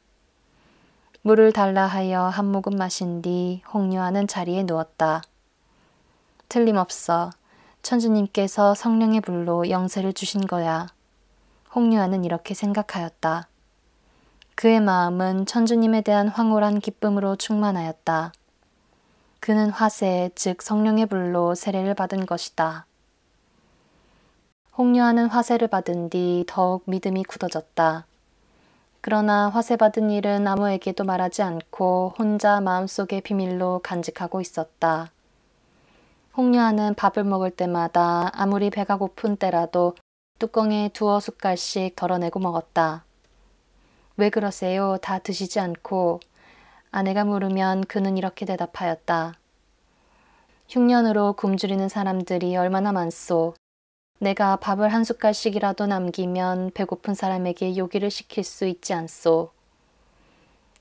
물을 달라 하여 한 모금 마신 뒤 홍유한은 자리에 누웠다. 틀림없어. 천주님께서 성령의 불로 영세를 주신 거야. 홍유아는 이렇게 생각하였다. 그의 마음은 천주님에 대한 황홀한 기쁨으로 충만하였다. 그는 화세, 즉 성령의 불로 세례를 받은 것이다. 홍유아는 화세를 받은 뒤 더욱 믿음이 굳어졌다. 그러나 화세 받은 일은 아무에게도 말하지 않고 혼자 마음속의 비밀로 간직하고 있었다. 홍유아는 밥을 먹을 때마다 아무리 배가 고픈 때라도 뚜껑에 두어 숟갈씩 덜어내고 먹었다. 왜 그러세요? 다 드시지 않고 아내가 물으면 그는 이렇게 대답하였다. 흉년으로 굶주리는 사람들이 얼마나 많소. 내가 밥을 한 숟갈씩이라도 남기면 배고픈 사람에게 요기를 시킬 수 있지 않소.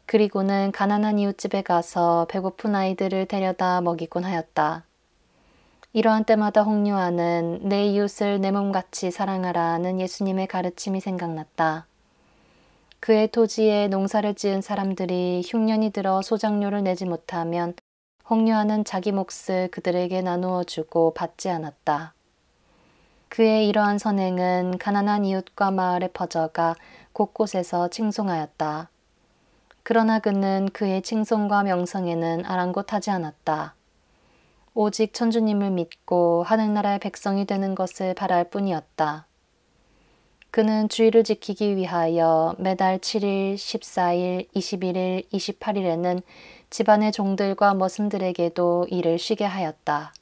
그리고는 가난한 이웃집에 가서 배고픈 아이들을 데려다 먹이곤 하였다. 이러한 때마다 홍유아는 내 이웃을 내 몸같이 사랑하라는 예수님의 가르침이 생각났다. 그의 토지에 농사를 지은 사람들이 흉년이 들어 소작료를 내지 못하면 홍유아는 자기 몫을 그들에게 나누어 주고 받지 않았다. 그의 이러한 선행은 가난한 이웃과 마을에 퍼져가 곳곳에서 칭송하였다. 그러나 그는 그의 칭송과 명성에는 아랑곳하지 않았다. 오직 천주님을 믿고 하늘나라의 백성이 되는 것을 바랄 뿐이었다. 그는 주의를 지키기 위하여 매달 7일, 14일, 21일, 28일에는 집안의 종들과 머슴들에게도 일을 쉬게 하였다.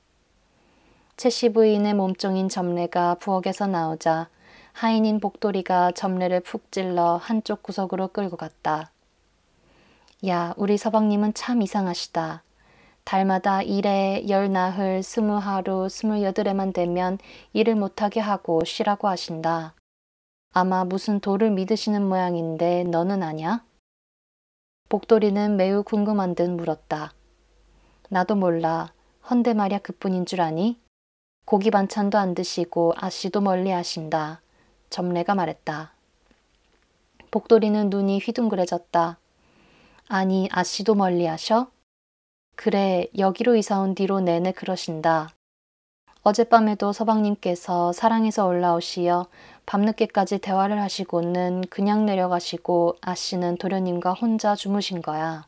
채시 부인의 몸종인 점례가 부엌에서 나오자 하인인 복돌이가 점례를 푹 찔러 한쪽 구석으로 끌고 갔다. 야, 우리 서방님은 참 이상하시다. 달마다 일에 열 나흘, 스무 하루, 스물 여덟에만 되면 일을 못하게 하고 쉬라고 하신다. 아마 무슨 도를 믿으시는 모양인데 너는 아냐? 복돌이는 매우 궁금한 듯 물었다. 나도 몰라. 헌데 말야 그뿐인 줄 아니? 고기 반찬도 안 드시고 아씨도 멀리 하신다. 점례가 말했다. 복돌이는 눈이 휘둥그레졌다. 아니, 아씨도 멀리 하셔? 그래, 여기로 이사온 뒤로 내내 그러신다. 어젯밤에도 서방님께서 사랑에서 올라오시어 밤늦게까지 대화를 하시고는 그냥 내려가시고 아씨는 도련님과 혼자 주무신 거야.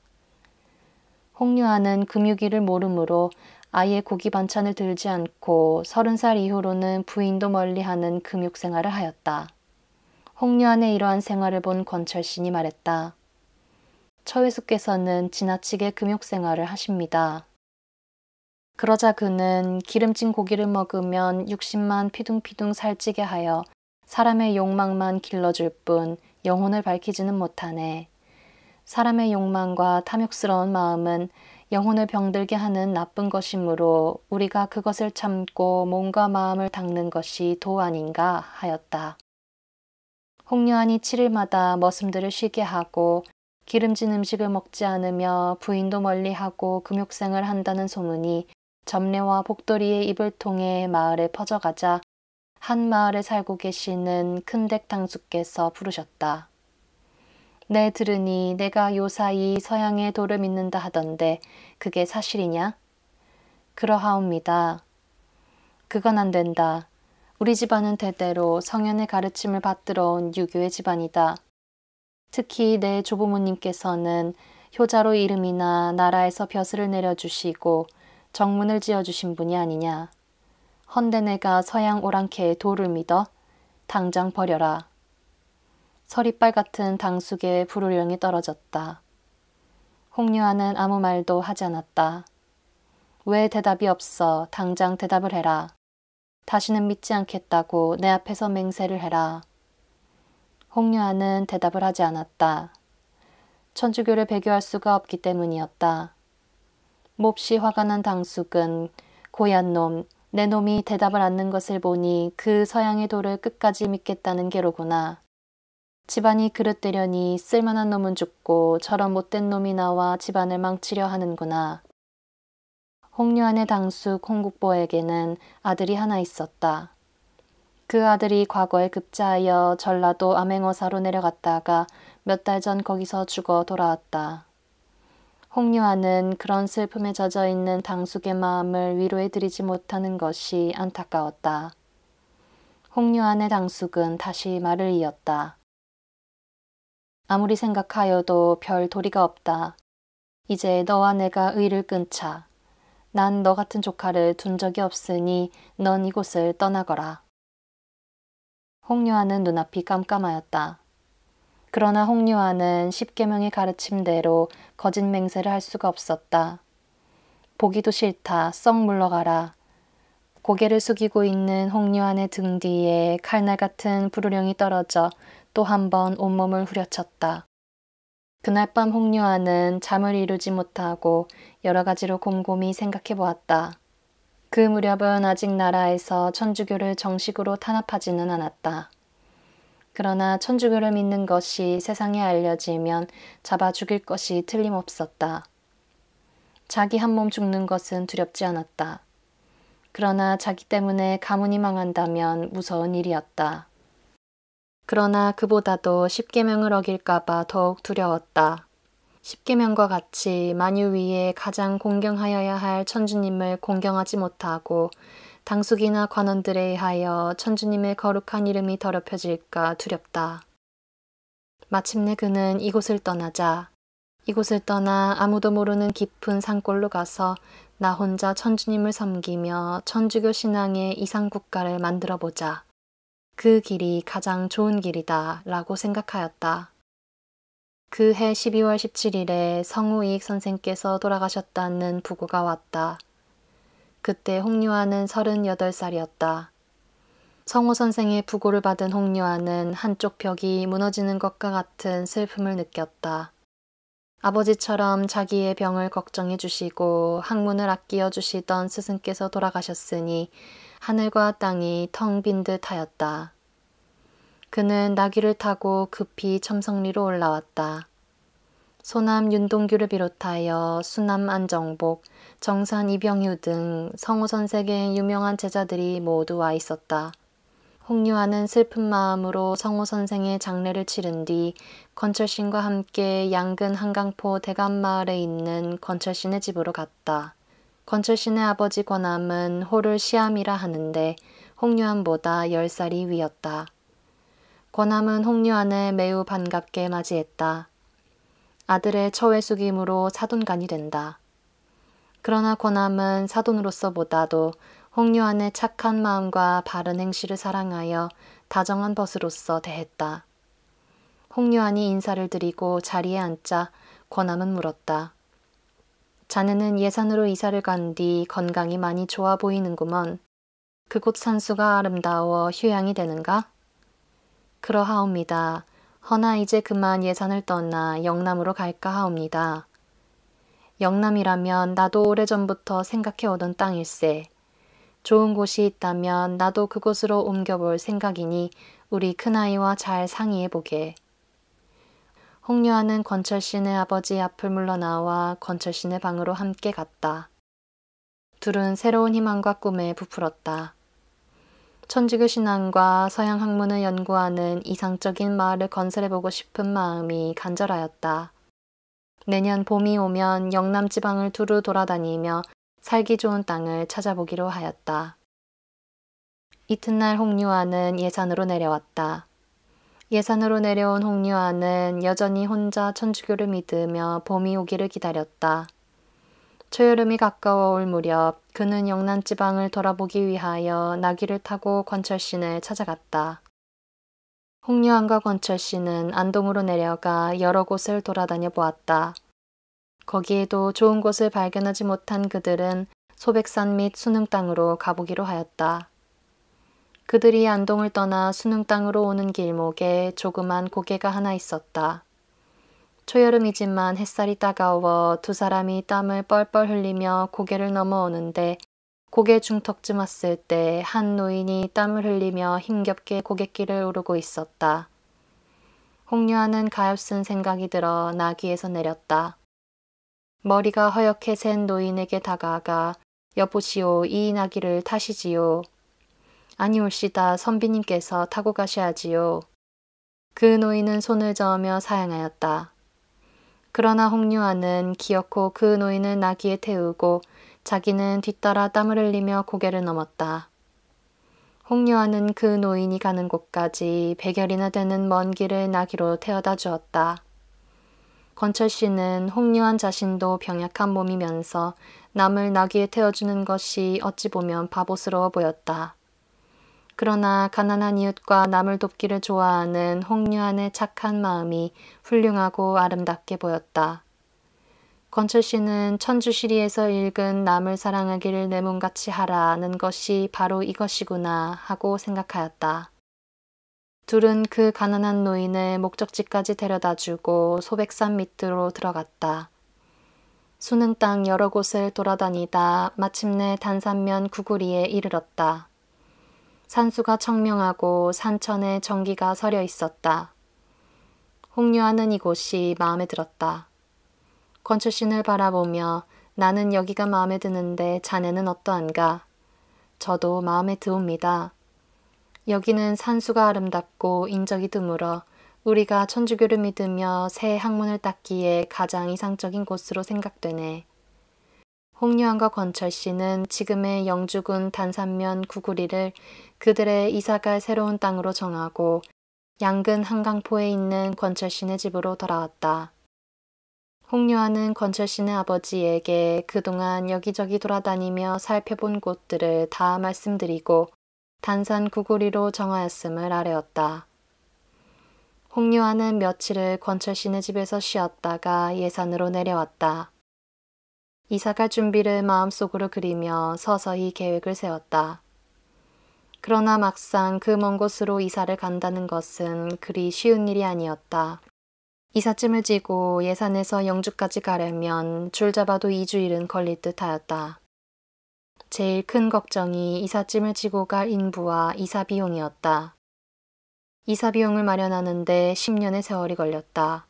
홍유아는 금유기를 모름으로 아예 고기 반찬을 들지 않고 서른 살 이후로는 부인도 멀리하는 금육 생활을 하였다. 홍유안의 이러한 생활을 본 권철신이 말했다. 처회수께서는 지나치게 금욕생활을 하십니다. 그러자 그는 기름진 고기를 먹으면 육신만 피둥피둥 살찌게 하여 사람의 욕망만 길러줄 뿐 영혼을 밝히지는 못하네. 사람의 욕망과 탐욕스러운 마음은 영혼을 병들게 하는 나쁜 것이므로 우리가 그것을 참고 몸과 마음을 닦는 것이 도 아닌가 하였다. 홍유한이 7일마다 머슴들을 쉬게 하고 기름진 음식을 먹지 않으며 부인도 멀리하고 금욕생을 한다는 소문이 점례와 복돌이의 입을 통해 마을에 퍼져가자 한 마을에 살고 계시는 큰댁 당수께서 부르셨다. 내 네, 들으니 내가 요사이 서양의 도를 믿는다 하던데 그게 사실이냐? 그러하옵니다. 그건 안 된다. 우리 집안은 대대로 성현의 가르침을 받들어 온 유교의 집안이다. 특히 내 조부모님께서는 효자로 이름이나 나라에서 벼슬을 내려주시고 정문을 지어주신 분이 아니냐. 헌데 내가 서양 오랑캐의 도를 믿어 당장 버려라. 서리빨 같은 당숙의 불우령이 떨어졌다. 홍유아는 아무 말도 하지 않았다. 왜 대답이 없어 당장 대답을 해라. 다시는 믿지 않겠다고 내 앞에서 맹세를 해라. 홍유아는 대답을 하지 않았다. 천주교를 배교할 수가 없기 때문이었다. 몹시 화가 난 당숙은 고얀 놈, 내 놈이 대답을 않는 것을 보니 그 서양의 도를 끝까지 믿겠다는 게로구나. 집안이 그릇되려니 쓸만한 놈은 죽고 저런 못된 놈이 나와 집안을 망치려 하는구나. 홍유한의 당숙 홍국보에게는 아들이 하나 있었다. 그 아들이 과거에 급자하여 전라도 암행어사로 내려갔다가 몇 달 전 거기서 죽어 돌아왔다. 홍유아는 그런 슬픔에 젖어 있는 당숙의 마음을 위로해드리지 못하는 것이 안타까웠다. 홍유안의 당숙은 다시 말을 이었다. 아무리 생각하여도 별 도리가 없다. 이제 너와 내가 의를 끊자. 난 너 같은 조카를 둔 적이 없으니 넌 이곳을 떠나거라. 홍유아는 눈앞이 깜깜하였다. 그러나 홍유아는 십계명의 가르침대로 거짓 맹세를 할 수가 없었다. 보기도 싫다. 썩 물러가라. 고개를 숙이고 있는 홍유한의 등 뒤에 칼날 같은 부르령이 떨어져 또 한 번 온몸을 후려쳤다. 그날 밤 홍유한은 잠을 이루지 못하고 여러 가지로 곰곰이 생각해 보았다. 그 무렵은 아직 나라에서 천주교를 정식으로 탄압하지는 않았다. 그러나 천주교를 믿는 것이 세상에 알려지면 잡아 죽일 것이 틀림없었다. 자기 한 몸 죽는 것은 두렵지 않았다. 그러나 자기 때문에 가문이 망한다면 무서운 일이었다. 그러나 그보다도 십계명을 어길까봐 더욱 두려웠다. 십계명과 같이 만유 위에 가장 공경하여야 할 천주님을 공경하지 못하고 당숙이나 관원들에 의하여 천주님의 거룩한 이름이 더럽혀질까 두렵다. 마침내 그는 이곳을 떠나자 이곳을 떠나 아무도 모르는 깊은 산골로 가서 나 혼자 천주님을 섬기며 천주교 신앙의 이상 국가를 만들어 보자. 그 길이 가장 좋은 길이다 라고 생각하였다. 그해 12월 17일에 성우익 선생께서 돌아가셨다는 부고가 왔다. 그때 홍유아는 38살이었다. 성우 선생의 부고를 받은 홍유아는 한쪽 벽이 무너지는 것과 같은 슬픔을 느꼈다. 아버지처럼 자기의 병을 걱정해 주시고 학문을 아끼어 주시던 스승께서 돌아가셨으니 하늘과 땅이 텅 빈 듯 하였다. 그는 나귀를 타고 급히 첨성리로 올라왔다. 소남 윤동규를 비롯하여 수남 안정복, 정산 이병휴 등성우선세의 유명한 제자들이 모두 와 있었다. 홍유아는 슬픈 마음으로 성우 선생의 장례를 치른 뒤 건철신과 함께 양근 한강포 대감마을에 있는 건철신의 집으로 갔다. 건철신의 아버지 권암은 호를 시암이라 하는데 홍유암보다 열살이 위였다. 권함은 홍류안을 매우 반갑게 맞이했다. 아들의 처외 숙임으로 사돈간이 된다. 그러나 권함은 사돈으로서보다도 홍류안의 착한 마음과 바른 행실을 사랑하여 다정한 벗으로서 대했다. 홍류안이 인사를 드리고 자리에 앉자 권함은 물었다. 자네는 예산으로 이사를 간 뒤 건강이 많이 좋아 보이는구먼. 그곳 산수가 아름다워 휴양이 되는가? 그러하옵니다. 허나 이제 그만 예산을 떠나 영남으로 갈까 하옵니다. 영남이라면 나도 오래전부터 생각해오던 땅일세. 좋은 곳이 있다면 나도 그곳으로 옮겨볼 생각이니 우리 큰아이와 잘 상의해보게. 홍유아는 권철 씨네 아버지 앞을 물러나와 권철 씨네 방으로 함께 갔다. 둘은 새로운 희망과 꿈에 부풀었다. 천주교 신앙과 서양 학문을 연구하는 이상적인 마을을 건설해보고 싶은 마음이 간절하였다. 내년 봄이 오면 영남 지방을 두루 돌아다니며 살기 좋은 땅을 찾아보기로 하였다. 이튿날 홍유아는 예산으로 내려왔다. 예산으로 내려온 홍유아는 여전히 혼자 천주교를 믿으며 봄이 오기를 기다렸다. 초여름이 가까워 올 무렵 그는 영남 지방을 돌아보기 위하여 나귀를 타고 권철신을 찾아갔다. 홍유한과 권철씨는 안동으로 내려가 여러 곳을 돌아다녀 보았다. 거기에도 좋은 곳을 발견하지 못한 그들은 소백산 및 순흥 땅으로 가보기로 하였다. 그들이 안동을 떠나 순흥 땅으로 오는 길목에 조그만 고개가 하나 있었다. 초여름이지만 햇살이 따가워 두 사람이 땀을 뻘뻘 흘리며 고개를 넘어오는데 고개 중턱쯤 왔을 때 한 노인이 땀을 흘리며 힘겹게 고갯길을 오르고 있었다. 홍유아는 가엾은 생각이 들어 나귀에서 내렸다. 머리가 허옇게 센 노인에게 다가가 여보시오 이 나귀를 타시지요. 아니올시다 선비님께서 타고 가셔야지요. 그 노인은 손을 저으며 사양하였다. 그러나 홍유아는 기어코 그 노인을 나귀에 태우고 자기는 뒤따라 땀을 흘리며 고개를 넘었다. 홍유아는 그 노인이 가는 곳까지 백열이나 되는 먼 길을 나귀로 태워다 주었다. 권철 씨는 홍유한 자신도 병약한 몸이면서 남을 나귀에 태워주는 것이 어찌 보면 바보스러워 보였다. 그러나 가난한 이웃과 남을 돕기를 좋아하는 홍유한의 착한 마음이 훌륭하고 아름답게 보였다. 권철 씨는 천주시리에서 읽은 남을 사랑하기를 내 몸같이 하라는 것이 바로 이것이구나 하고 생각하였다. 둘은 그 가난한 노인을 목적지까지 데려다 주고 소백산 밑으로 들어갔다. 수는 땅 여러 곳을 돌아다니다 마침내 단산면 구구리에 이르렀다. 산수가 청명하고 산천에 전기가 서려 있었다. 홍유하는 이곳이 마음에 들었다. 건출신을 바라보며 나는 여기가 마음에 드는데 자네는 어떠한가? 저도 마음에 드옵니다. 여기는 산수가 아름답고 인적이 드물어 우리가 천주교를 믿으며 새 학문을 닦기에 가장 이상적인 곳으로 생각되네. 홍유한과 권철 씨는 지금의 영주군 단산면 구구리를 그들의 이사갈 새로운 땅으로 정하고 양근 한강포에 있는 권철 씨네 집으로 돌아왔다. 홍유한은 권철 씨네 아버지에게 그동안 여기저기 돌아다니며 살펴본 곳들을 다 말씀드리고 단산 구구리로 정하였음을 아뢰었다. 홍유한은 며칠을 권철 씨네 집에서 쉬었다가 예산으로 내려왔다. 이사갈 준비를 마음속으로 그리며 서서히 계획을 세웠다. 그러나 막상 그 먼 곳으로 이사를 간다는 것은 그리 쉬운 일이 아니었다. 이삿짐을 지고 예산에서 영주까지 가려면 줄 잡아도 2주일은 걸릴 듯 하였다. 제일 큰 걱정이 이삿짐을 지고 갈 인부와 이사 비용이었다. 이사 비용을 마련하는데 10년의 세월이 걸렸다.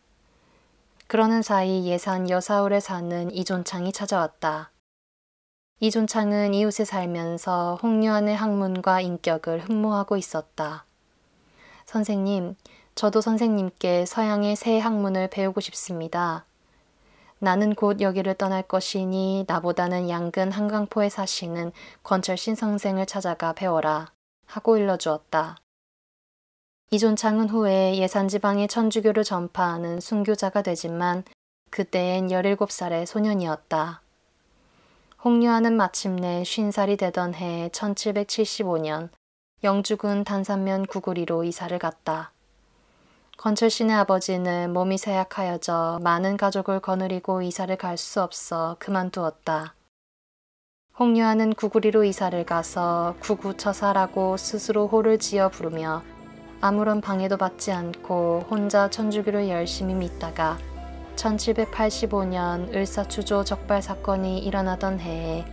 그러는 사이 예산 여사울에 사는 이존창이 찾아왔다. 이존창은 이웃에 살면서 홍유안의 학문과 인격을 흠모하고 있었다. 선생님, 저도 선생님께 서양의 새 학문을 배우고 싶습니다. 나는 곧 여기를 떠날 것이니 나보다는 양근 한강포에 사시는 권철신 선생을 찾아가 배워라 하고 일러주었다. 이존창은 후에 예산지방의 천주교를 전파하는 순교자가 되지만 그때엔 17살의 소년이었다. 홍유아는 마침내 50살이 되던 해 1775년 영주군 단산면 구구리로 이사를 갔다. 건철 씨네 아버지는 몸이 쇠약하여져 많은 가족을 거느리고 이사를 갈 수 없어 그만두었다. 홍유아는 구구리로 이사를 가서 구구처사라고 스스로 호를 지어 부르며 아무런 방해도 받지 않고 혼자 천주교를 열심히 믿다가 1785년 을사추조 적발 사건이 일어나던 해에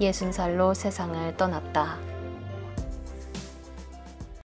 60살로 세상을 떠났다.